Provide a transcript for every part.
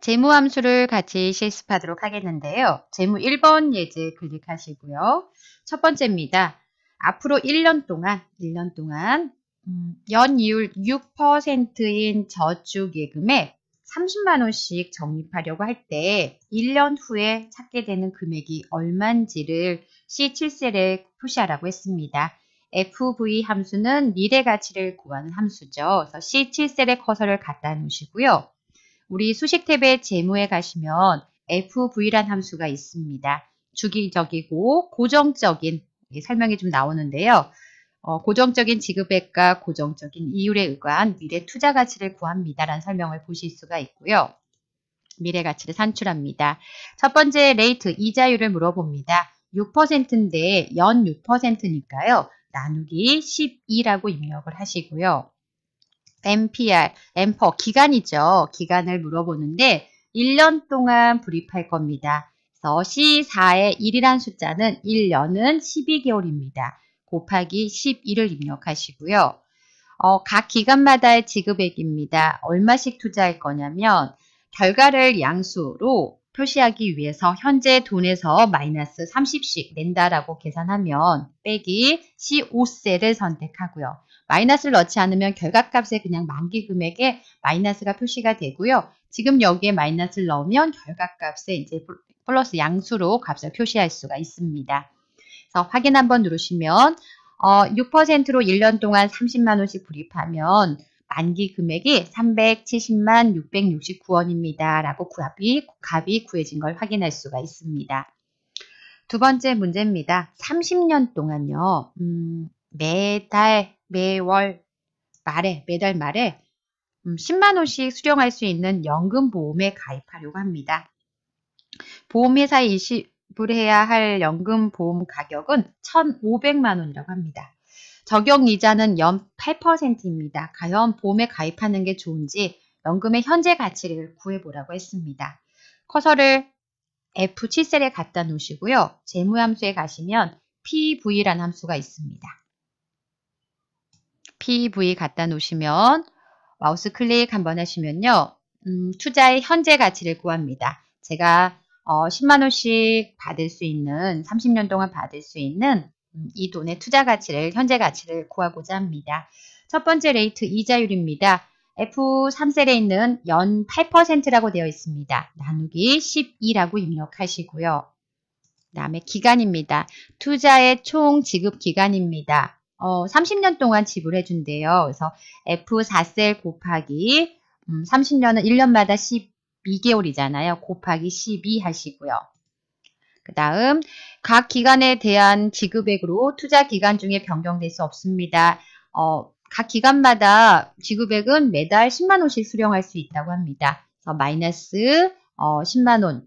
재무 함수를 같이 실습하도록 하겠는데요. 재무 1번 예제 클릭하시고요. 첫 번째입니다. 앞으로 1년 동안 1년 동안 음, 연이율 6%인 저축예금에 30만원씩 적립하려고 할 때 1년 후에 찾게 되는 금액이 얼만지를 C7셀에 표시하라고 했습니다. FV 함수는 미래 가치를 구하는 함수죠. 그래서 C7셀에 커서를 갖다 놓으시고요. 우리 수식 탭의 재무에 가시면 FV란 함수가 있습니다. 주기적이고 고정적인 설명이 좀 나오는데요. 어, 고정적인 지급액과 고정적인 이율에 의한 미래 투자 가치를 구합니다라는 설명을 보실 수가 있고요. 미래 가치를 산출합니다. 첫 번째 레이트 이자율을 물어봅니다. 6%인데 연 6%니까요. 나누기 12라고 입력을 하시고요. m p r 엠퍼 기간이죠. 기간을 물어보는데 1년 동안 불입할 겁니다. 그래서 C4의 1이란 숫자는 1년은 12개월입니다. 곱하기 11을 입력하시고요. 어, 각 기간마다의 지급액입니다. 얼마씩 투자할 거냐면 결과를 양수로 표시하기 위해서 현재 돈에서 마이너스 30씩 낸다라고 계산하면 빼기 C5셀을 선택하고요. 마이너스를 넣지 않으면 결과값에 그냥 만기 금액에 마이너스가 표시가 되고요. 지금 여기에 마이너스를 넣으면 결과값에 이제 플러스 양수로 값을 표시할 수가 있습니다. 그래서 확인 한번 누르시면 어, 6%로 1년 동안 30만 원씩 불입하면 만기 금액이 370만 669원입니다. 라고 구이 값이 구해진 걸 확인할 수가 있습니다. 두 번째 문제입니다. 30년 동안요. 음, 매달, 매월, 말에, 매달 말에 10만 음, 원씩 수령할 수 있는 연금 보험에 가입하려고 합니다. 보험회사에 이식을 해야 할 연금 보험 가격은 1,500만 원이라고 합니다. 적용 이자는 연 8%입니다. 과연 보험에 가입하는 게 좋은지 연금의 현재 가치를 구해보라고 했습니다. 커서를 F7셀에 갖다 놓으시고요. 재무함수에 가시면 PV라는 함수가 있습니다. PV 갖다 놓으시면 마우스 클릭 한번 하시면요. 음, 투자의 현재 가치를 구합니다. 제가 어, 10만원씩 받을 수 있는, 30년 동안 받을 수 있는 음, 이 돈의 투자 가치를 현재 가치를 구하고자 합니다. 첫 번째 레이트 이자율입니다. F3셀에 있는 연 8%라고 되어 있습니다. 나누기 12라고 입력하시고요. 그 다음에 기간입니다. 투자의 총 지급 기간입니다. 어, 30년 동안 지불해 준대요. 그래서 F4셀 곱하기 음, 30년은 1년마다 12개월이잖아요. 곱하기 12 하시고요. 그 다음 각 기관에 대한 지급액으로 투자 기간 중에 변경될 수 없습니다. 어, 각 기관마다 지급액은 매달 10만원씩 수령할 수 있다고 합니다. 마이너스 어, 10만원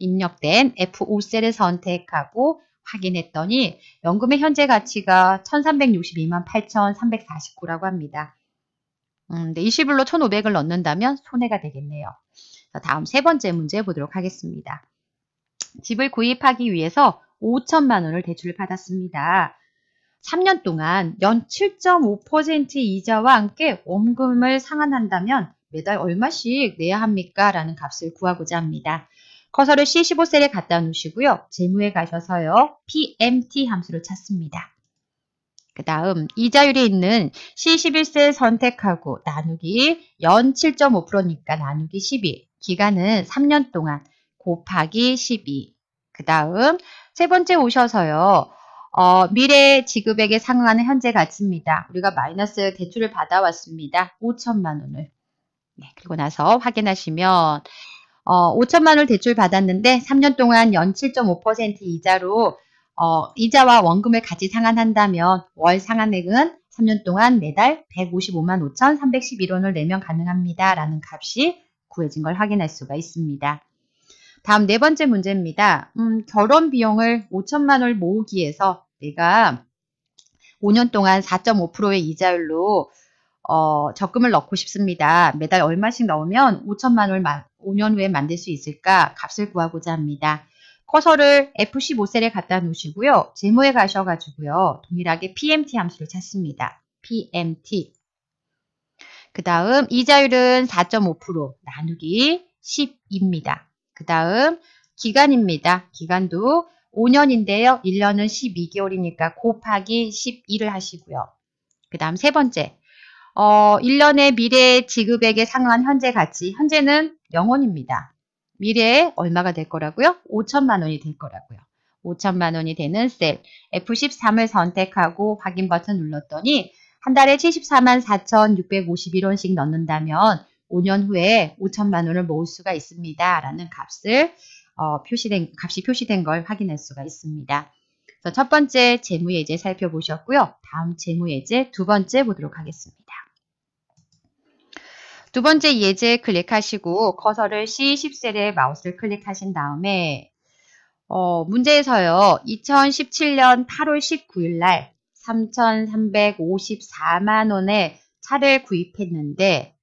입력된 F5셀을 선택하고 확인했더니 연금의 현재 가치가 1362만 8349라고 합니다. 음, 20불로 1500을 넣는다면 손해가 되겠네요. 다음 세 번째 문제 보도록 하겠습니다. 집을 구입하기 위해서 5천만 원을 대출을 받았습니다. 3년 동안 연 7.5% 이자와 함께 원금을 상환한다면 매달 얼마씩 내야 합니까? 라는 값을 구하고자 합니다. 커서를 C15셀에 갖다 놓으시고요. 재무에 가셔서요. PMT 함수를 찾습니다. 그 다음 이자율이 있는 C11셀 선택하고 나누기 연 7.5%니까 나누기 12 기간은 3년 동안 곱하기 12. 그 다음 세 번째 오셔서요. 어, 미래 지급액에 상응하는 현재 가치입니다. 우리가 마이너스 대출을 받아왔습니다. 5천만 원을. 네, 그리고 나서 확인하시면 어, 5천만 원을 대출 받았는데 3년 동안 연 7.5% 이자로 어, 이자와 원금을 같이 상환한다면 월 상환액은 3년 동안 매달 155만 5,311원을 내면 가능합니다. 라는 값이 구해진 걸 확인할 수가 있습니다. 다음 네 번째 문제입니다. 음, 결혼 비용을 5천만 원 모으기 위해서 내가 5년 동안 4.5%의 이자율로 어, 적금을 넣고 싶습니다. 매달 얼마씩 넣으면 5천만 원을 5년 후에 만들 수 있을까? 값을 구하고자 합니다. 커서를 F15셀에 갖다 놓으시고요. 제모에 가셔가지고요. 동일하게 PMT 함수를 찾습니다. PMT. 그 다음 이자율은 4.5% 나누기 10입니다. 그 다음 기간입니다. 기간도 5년인데요. 1년은 12개월이니까 곱하기 1 1을 하시고요. 그 다음 세 번째 어, 1년의 미래 지급액에 상응한 현재 가치 현재는 0원입니다. 미래에 얼마가 될 거라고요? 5천만 원이 될 거라고요. 5천만 원이 되는 셀 F13을 선택하고 확인 버튼 눌렀더니 한 달에 74만 4,651원씩 넣는다면 5년 후에 5천만 원을 모을 수가 있습니다. 라는 값을 어, 표시된 값이 표시된 걸 확인할 수가 있습니다. 그래서 첫 번째 재무예제 살펴보셨고요. 다음 재무예제 두 번째 보도록 하겠습니다. 두 번째 예제 클릭하시고 커서를 C10셀에 마우스를 클릭하신 다음에 어, 문제에서요. 2017년 8월 19일 날 3,354만 원에 차를 구입했는데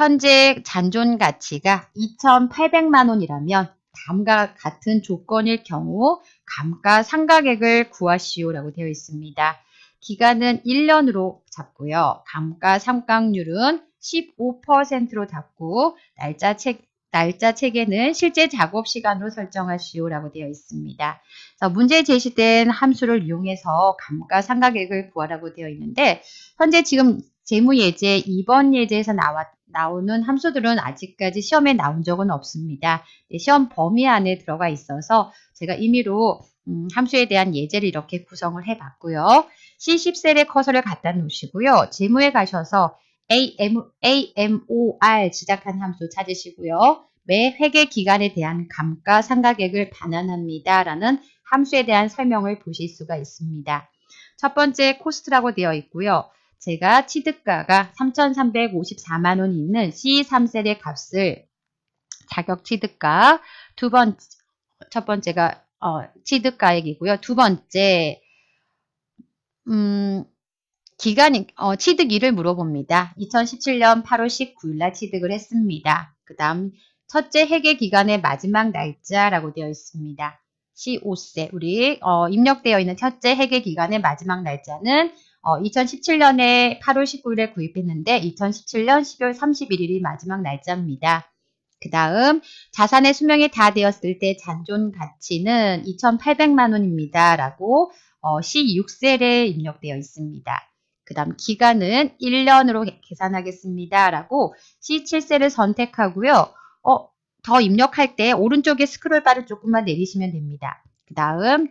현재 잔존 가치가 2,800만 원이라면 다음과 같은 조건일 경우 감가상각액을 구하시오라고 되어 있습니다. 기간은 1년으로 잡고요. 감가상각률은 15%로 잡고 날짜 책 날짜 체계는 실제 작업 시간으로 설정하시오라고 되어 있습니다. 자, 문제에 제시된 함수를 이용해서 감가상각액을 구하라고 되어 있는데 현재 지금 재무예제 2번 예제에서 나왔, 나오는 함수들은 아직까지 시험에 나온 적은 없습니다. 네, 시험 범위 안에 들어가 있어서 제가 임의로 음, 함수에 대한 예제를 이렇게 구성을 해봤고요. C10셀에 커서를 갖다 놓으시고요. 재무에 가셔서 AM, AMOR 지작한 함수 찾으시고요. 매 회계 기간에 대한 감가 상각액을 반환합니다. 라는 함수에 대한 설명을 보실 수가 있습니다. 첫 번째 코스트라고 되어 있고요. 제가 취득가가 3,354만원 있는 c 3세대 값을 자격 취득가 두 번, 첫 번째가 어, 취득가액이고요. 두 번째, 음, 기간 어, 취득일을 물어봅니다. 2017년 8월 19일날 취득을 했습니다. 그 다음, 첫째 회계 기간의 마지막 날짜라고 되어 있습니다. C5세, 우리, 어, 입력되어 있는 첫째 회계 기간의 마지막 날짜는 어, 2017년에 8월 19일에 구입했는데 2017년 12월 31일이 마지막 날짜입니다. 그 다음 자산의 수명이 다 되었을 때 잔존 가치는 2,800만 원입니다. 라고 어, C6셀에 입력되어 있습니다. 그 다음 기간은 1년으로 계산하겠습니다. 라고 C7셀을 선택하고요. 어, 더 입력할 때 오른쪽에 스크롤바를 조금만 내리시면 됩니다. 그 다음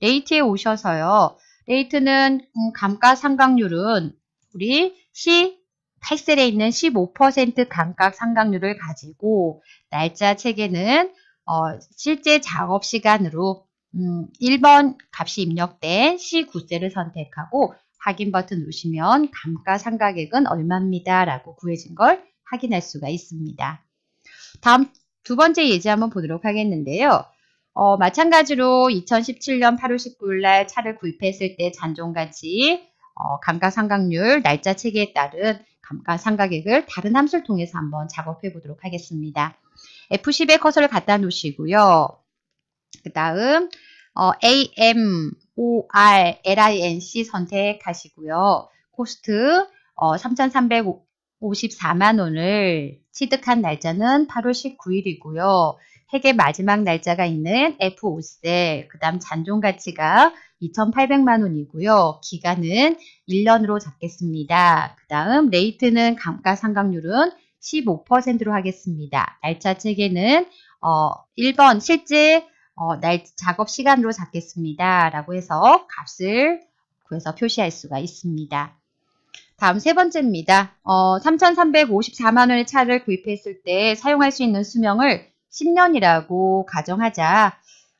레이트에 오셔서요. 데이트는 음, 감가상각률은 우리 시 탈셀에 있는 15% 감각상각률을 가지고 날짜 체계는 어, 실제 작업 시간으로 음, 1번 값이 입력된 C9세를 선택하고 확인 버튼 누르시면 감가상각액은 얼마입니다 라고 구해진 걸 확인할 수가 있습니다. 다음 두 번째 예제 한번 보도록 하겠는데요. 어, 마찬가지로 2017년 8월 19일 날 차를 구입했을 때 잔존가치 어, 감가상각률 날짜 체계에 따른 감가상각액을 다른 함수를 통해서 한번 작업해 보도록 하겠습니다. F10에 커서를 갖다 놓으시고요. 그 다음 어, AM, OR, LINC 선택하시고요. 코스트 어, 3,354만 원을 취득한 날짜는 8월 19일이고요. 책의 마지막 날짜가 있는 F5세, 그 다음 잔존 가치가 2,800만 원이고요. 기간은 1년으로 잡겠습니다. 그 다음 레이트는 감가상각률은 15%로 하겠습니다. 날짜 체계는 어, 1번 실제 어, 날 작업 시간으로 잡겠습니다. 라고 해서 값을 구해서 표시할 수가 있습니다. 다음 세 번째입니다. 어, 3,354만 원의 차를 구입했을 때 사용할 수 있는 수명을 10년이라고 가정하자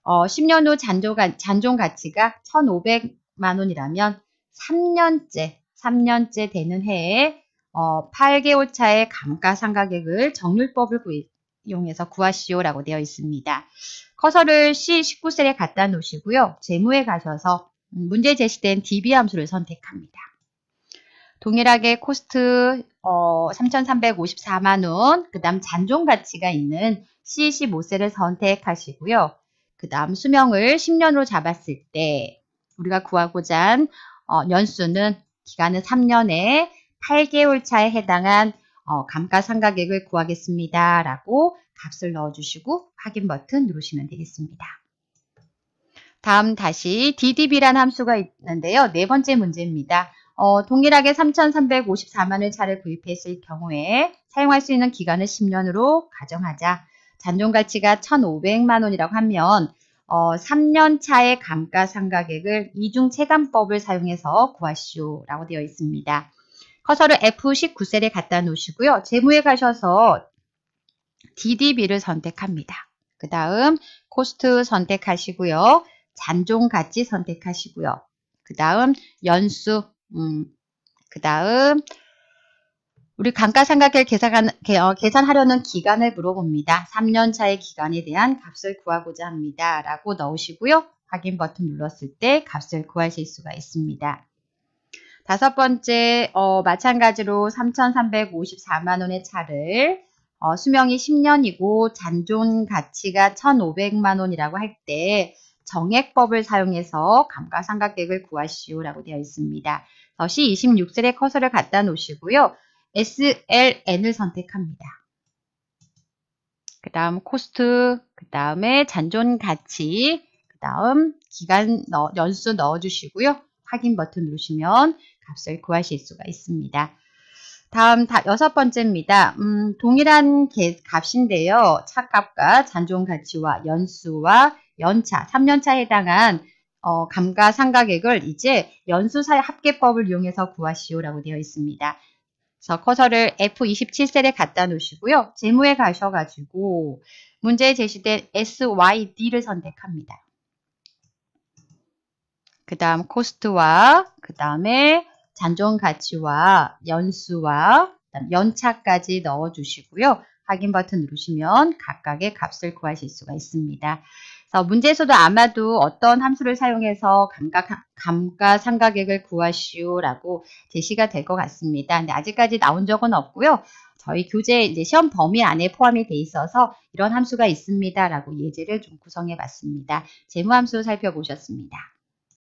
어, 10년 후 잔조가, 잔존 가치가 1,500만 원이라면 3년째, 3년째 되는 해에 어, 8개월 차의 감가상각액을 정률법을 구 이용해서 구하시오라고 되어 있습니다. 커서를 C19셀에 갖다 놓으시고요. 재무에 가셔서 음, 문제 제시된 DB 함수를 선택합니다. 동일하게 코스트 어, 3,354만 원, 그 다음 잔존 가치가 있는 C15세를 선택하시고요. 그 다음 수명을 10년으로 잡았을 때 우리가 구하고자 한 어, 연수는 기간은 3년에 8개월 차에 해당한 어, 감가상각액을 구하겠습니다. 라고 값을 넣어주시고 확인 버튼 누르시면 되겠습니다. 다음 다시 DDB란 함수가 있는데요. 네 번째 문제입니다. 어, 동일하게 3,354만의 차를 구입했을 경우에 사용할 수 있는 기간을 10년으로 가정하자. 잔존 가치가 1,500만 원이라고 하면 어, 3년 차의 감가상각액을 이중체감법을 사용해서 구하시오라고 되어 있습니다. 커서를 F19셀에 갖다 놓으시고요. 재무에 가셔서 DDB를 선택합니다. 그 다음 코스트 선택하시고요. 잔존 가치 선택하시고요. 그 다음 연수 음, 그 다음 우리 감가상각을 계산, 어, 계산하려는 기간을 물어봅니다. 3년차의 기간에 대한 값을 구하고자 합니다. 라고 넣으시고요. 확인 버튼 눌렀을 때 값을 구하실 수가 있습니다. 다섯 번째, 어, 마찬가지로 3,354만원의 차를 어, 수명이 10년이고 잔존 가치가 1,500만원이라고 할 때 정액법을 사용해서 감가상각액을 구하시오라고 되어 있습니다. 더시 2 6셀에 커서를 갖다 놓으시고요. SLN을 선택합니다. 그 다음 코스트, 그 다음에 잔존 가치, 그 다음 기간 넣, 연수 넣어주시고요. 확인 버튼 누르시면 값을 구하실 수가 있습니다. 다음 다, 여섯 번째입니다. 음, 동일한 개, 값인데요. 차값과 잔존 가치와 연수와 연차, 3년차에 해당한 어, 감가상각액을 이제 연수사 의 합계법을 이용해서 구하시오라고 되어 있습니다. 그래서 커서를 F27셀에 갖다 놓으시고요. 재무에 가셔가지고 문제에 제시된 SYD를 선택합니다. 그 다음 코스트와 그 다음에 잔존가치와 연수와 연차까지 넣어주시고요. 확인 버튼 누르시면 각각의 값을 구하실 수가 있습니다. 어, 문제에서도 아마도 어떤 함수를 사용해서 감각, 감가상각액을 구하시오라고 제시가 될 것 같습니다. 근데 아직까지 나온 적은 없고요. 저희 교재 이제 시험 범위 안에 포함이 돼 있어서 이런 함수가 있습니다라고 예제를 좀 구성해 봤습니다. 재무함수 살펴보셨습니다.